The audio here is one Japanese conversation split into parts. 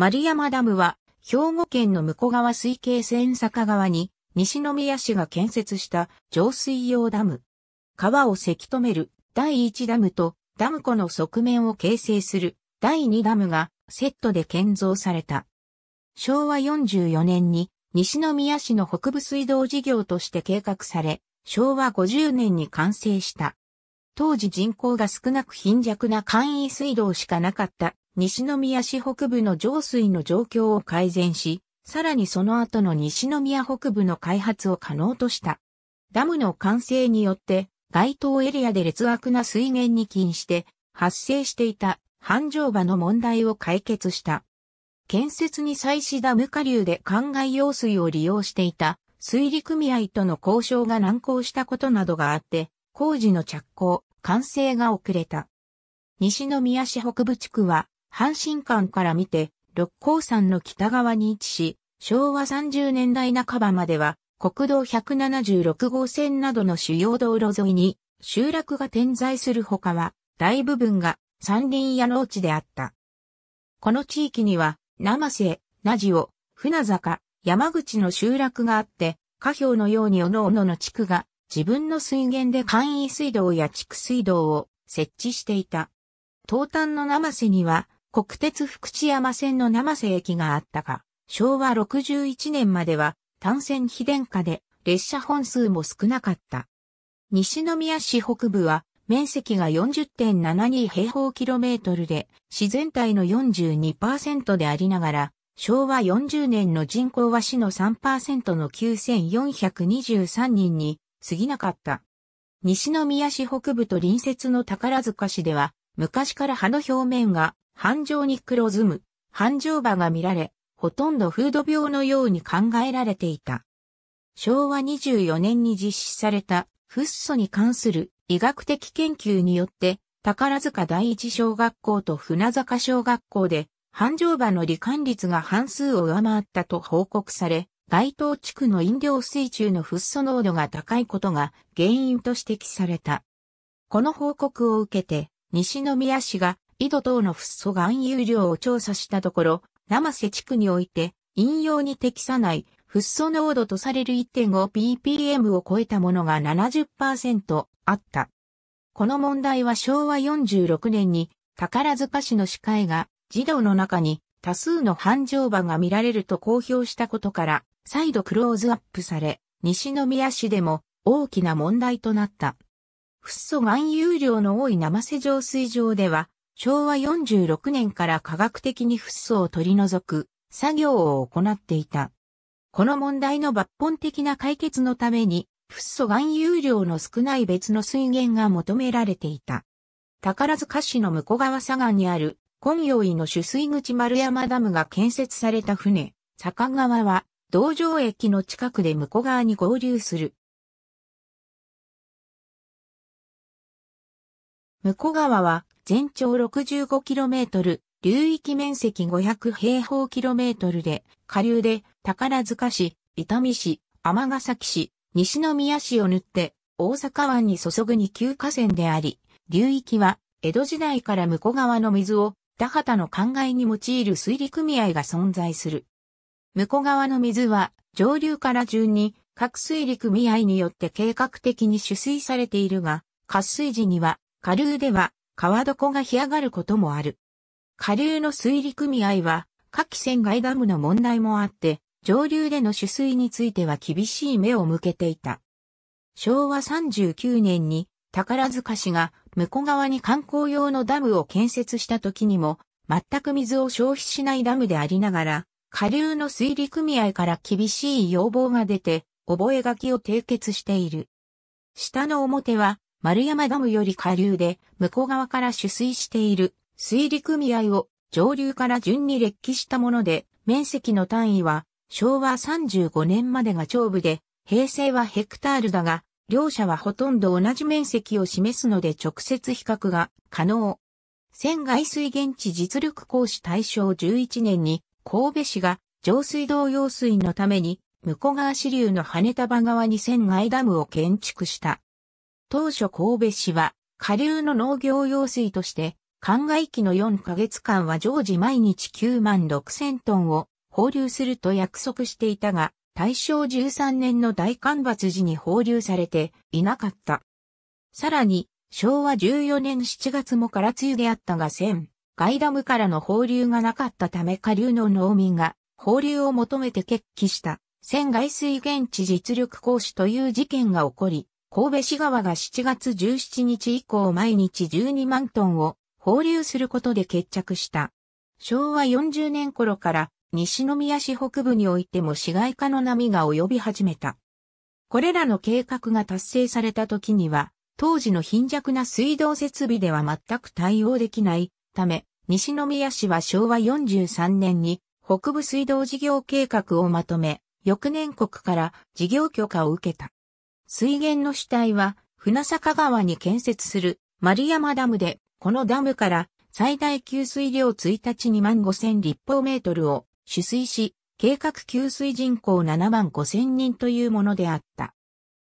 丸山ダムは、兵庫県の向川水系線坂川に、西宮市が建設した浄水用ダム。川をせき止める第1ダムとダム湖の側面を形成する第2ダムがセットで建造された。昭和44年に西宮市の北部水道事業として計画され、昭和50年に完成した。当時人口が少なく貧弱な簡易水道しかなかった西宮市北部の浄水の状況を改善し、さらにその後の西宮北部の開発を可能とした。ダムの完成によって、該当エリアで劣悪な水源に起因して発生していた繁盛場の問題を解決した。建設に際しダム下流で灌漑用水を利用していた水利組合との交渉が難航したことなどがあって、工事の着工、完成が遅れた。西宮市北部地区は阪神間から見て、六甲山の北側に位置し、昭和30年代半ばまでは、国道176号線などの主要道路沿いに集落が点在するほかは、大部分が山林や農地であった。この地域には、生瀬、名オ、船坂、山口の集落があって、家標のようにおのおのの地区が自分の水源で簡易水道や蓄水道を設置していた。東端の生瀬には国鉄福知山線の生瀬駅があったが、昭和61年までは単線非電化で列車本数も少なかった。西宮市北部は面積が40.72平方キロメートルで自然体の42%でありながら昭和40年の人口は市の3%の9423人に過ぎなかった。西宮市北部と隣接の宝塚市では昔から葉の表面が繁盛に黒ずむ、繁盛場が見られ、ほとんど風土病のように考えられていた。昭和24年に実施された、フッ素に関する医学的研究によって、宝塚第一小学校と船坂小学校で、繁盛場の罹患率が半数を上回ったと報告され、該当地区の飲料水中のフッ素濃度が高いことが原因と指摘された。この報告を受けて、西宮市が井戸等のフッ素含有量を調査したところ、生瀬地区において、飲用に適さない、フッ素濃度とされる 1.5ppm を超えたものが70%あった。この問題は昭和46年に、宝塚市の司会が、児童の中に多数の繁盛場が見られると公表したことから、再度クローズアップされ、西宮市でも大きな問題となった。フッ素含有量の多い生瀬浄水場では、昭和46年から科学的にフッ素を取り除く作業を行っていた。この問題の抜本的な解決のために、フッ素含有量の少ない別の水源が求められていた。宝塚市の向川う左岸にある、今陽井の取水口丸山ダムが建設された船、坂川は、道場駅の近くで向こう側に合流する。向こう側は、全長 65km、流域面積500平方キロメートルで、下流で宝塚市、伊丹市、尼崎市、西宮市を縫って、大阪湾に注ぐに級河川であり、流域は、江戸時代から向こう側の水を、田畑の灌漑に用いる水利組合が存在する。向こう側の水は、上流から順に、各水利組合によって計画的に取水されているが、渇水時には、下流では、川床が干上がることもある。下流の水利組合は、下記船外ダムの問題もあって、上流での取水については厳しい目を向けていた。昭和39年に宝塚市が向こう側に観光用のダムを建設した時にも、全く水を消費しないダムでありながら、下流の水利組合から厳しい要望が出て、覚書を締結している。下の表は丸山ダムより下流で、向こう側から取水している水利組合を上流から順に列記したもので、面積の単位は昭和35年までが長部で、平成はヘクタールだが、両者はほとんど同じ面積を示すので直接比較が可能。仙外水源地実力行使対象11年に神戸市が上水道用水のために向こう川支流の羽田場側に仙外ダムを建築した。当初神戸市は下流の農業用水として、灌漑期の4ヶ月間は常時毎日9万6千トンを放流すると約束していたが、大正13年の大干ばつ時に放流されていなかった。さらに、昭和14年7月もら梅雨であったが千、ガイダムからの放流がなかったため下流の農民が放流を求めて決起した、千外水源地実力行使という事件が起こり、神戸市側が7月17日以降毎日12万トンを放流することで決着した。昭和40年頃から西宮市北部においても市街化の波が及び始めた。これらの計画が達成された時には、当時の貧弱な水道設備では全く対応できないため、西宮市は昭和43年に北部水道事業計画をまとめ、翌年国から事業許可を受けた。水源の主体は、船坂川に建設する丸山ダムで、このダムから最大給水量1日2万5千立方メートルを取水し、計画給水人口7万5千人というものであった。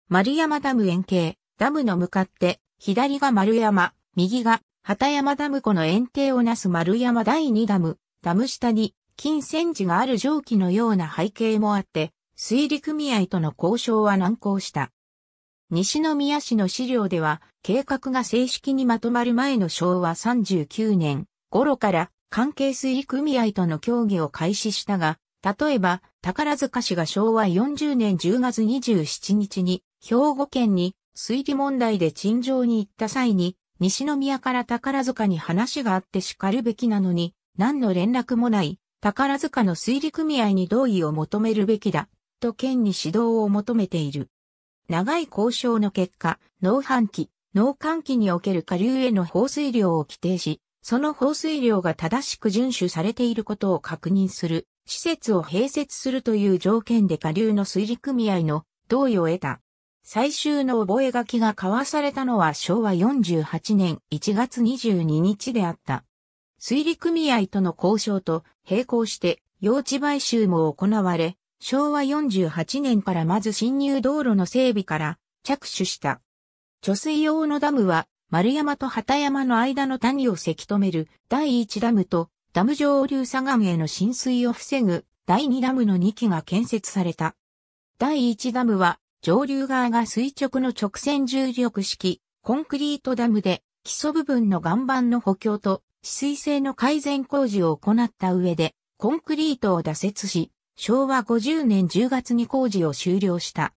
丸山ダム円形、ダムの向かって、左が丸山、右が畑山ダム湖の円形をなす丸山第2ダム、ダム下に金泉寺がある蒸気のような背景もあって、水利組合との交渉は難航した。西宮市の資料では、計画が正式にまとまる前の昭和39年頃から関係水理組合との協議を開始したが、例えば、宝塚市が昭和40年10月27日に、兵庫県に水利問題で陳情に行った際に、西宮から宝塚に話があって叱るべきなのに、何の連絡もない、宝塚の水利組合に同意を求めるべきだ、と県に指導を求めている。長い交渉の結果、農繁期、農寒期における下流への放水量を規定し、その放水量が正しく遵守されていることを確認する、施設を併設するという条件で下流の水利組合の同意を得た。最終の覚書が交わされたのは昭和48年1月22日であった。水利組合との交渉と並行して用地買収も行われ、昭和48年からまず侵入道路の整備から着手した。貯水用のダムは丸山と畑山の間の谷をせき止める第1ダムとダム上流左岸への浸水を防ぐ第2ダムの2基が建設された。第1ダムは上流側が垂直の直線重力式コンクリートダムで基礎部分の岩盤の補強と止水性の改善工事を行った上でコンクリートを打設し昭和50年10月に工事を終了した。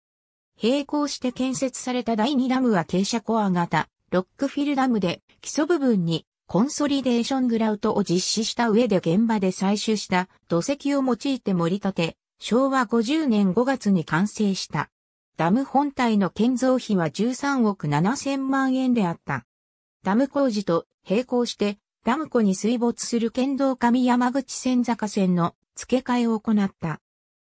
並行して建設された第2ダムは傾斜コア型、ロックフィルダムで基礎部分にコンソリデーショングラウトを実施した上で現場で採取した土石を用いて盛り立て、昭和50年5月に完成した。ダム本体の建造費は13億7千万円であった。ダム工事と並行して、ダム湖に水没する県道上山口線坂線の付け替えを行った。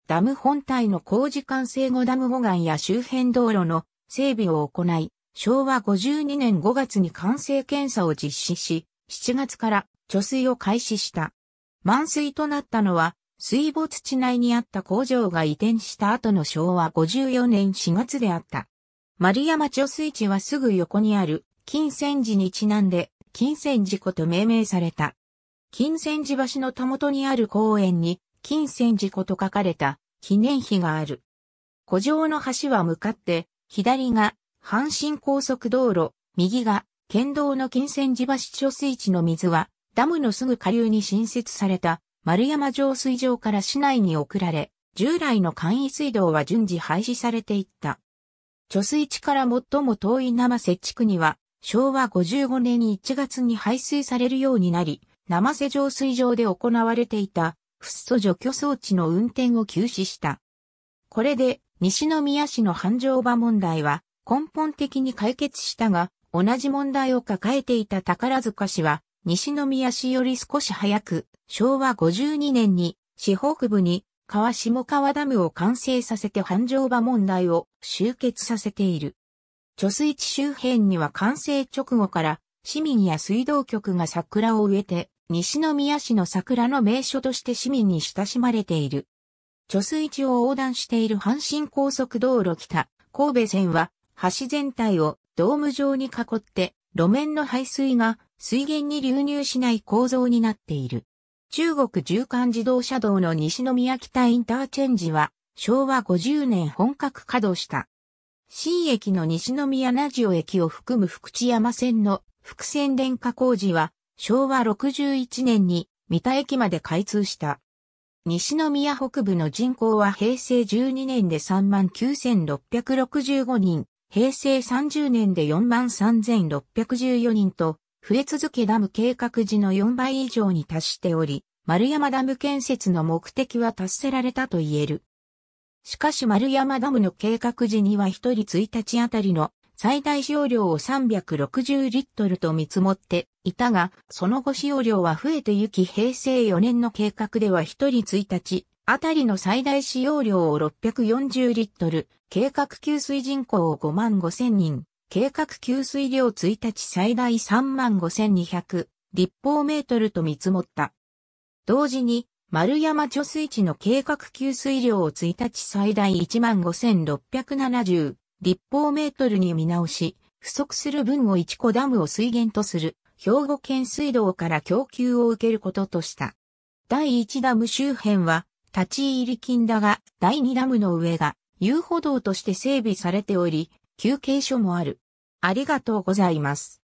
ダム本体の工事完成後ダム護岸や周辺道路の整備を行い、昭和52年5月に完成検査を実施し、7月から貯水を開始した。満水となったのは、水没地内にあった工場が移転した後の昭和54年4月であった。丸山貯水池はすぐ横にある金泉寺にちなんで金泉寺湖と命名された。金泉寺橋のたもとにある公園に金銭事故と書かれた記念碑がある。古城の橋は向かって、左が阪神高速道路、右が県道の金銭寺橋貯水池の水は、ダムのすぐ下流に新設された丸山浄水場から市内に送られ、従来の簡易水道は順次廃止されていった。貯水池から最も遠い生瀬地区には、昭和55年に1月に排水されるようになり、生瀬浄水場で行われていたフッ素除去装置の運転を休止した。これで、西宮市の繁盛場問題は根本的に解決したが、同じ問題を抱えていた宝塚市は、西宮市より少し早く、昭和52年に、市北部に、川下川ダムを完成させて繁盛場問題を終結させている。貯水池周辺には完成直後から、市民や水道局が桜を植えて、西宮市の桜の名所として市民に親しまれている。貯水池を横断している阪神高速道路北、神戸線は、橋全体をドーム状に囲って、路面の排水が水源に流入しない構造になっている。中国縦貫自動車道の西宮北インターチェンジは、昭和50年本格稼働した。新駅の西宮ジオ駅を含む福知山線の伏線電化工事は昭和61年に三田駅まで開通した。西宮北部の人口は平成12年で39,665人、平成30年で43,614人と、増え続けダム計画時の4倍以上に達しており、丸山ダム建設の目的は達せられたと言える。しかし丸山ダムの計画時には1人1日あたりの最大容量を360リットルと見積もっていたが、その後使用量は増えてゆき平成4年の計画では1人1日、あたりの最大使用量を640リットル、計画給水人口を5万5千人、計画給水量1日最大3万5200立方メートルと見積もった。同時に、丸山貯水池の計画給水量を1日最大1万5670立方メートルに見直し、不足する分を1個ダムを水源とする。兵庫県水道から供給を受けることとした。第1ダム周辺は、立ち入り禁だが、第2ダムの上が、遊歩道として整備されており、休憩所もある。ありがとうございます。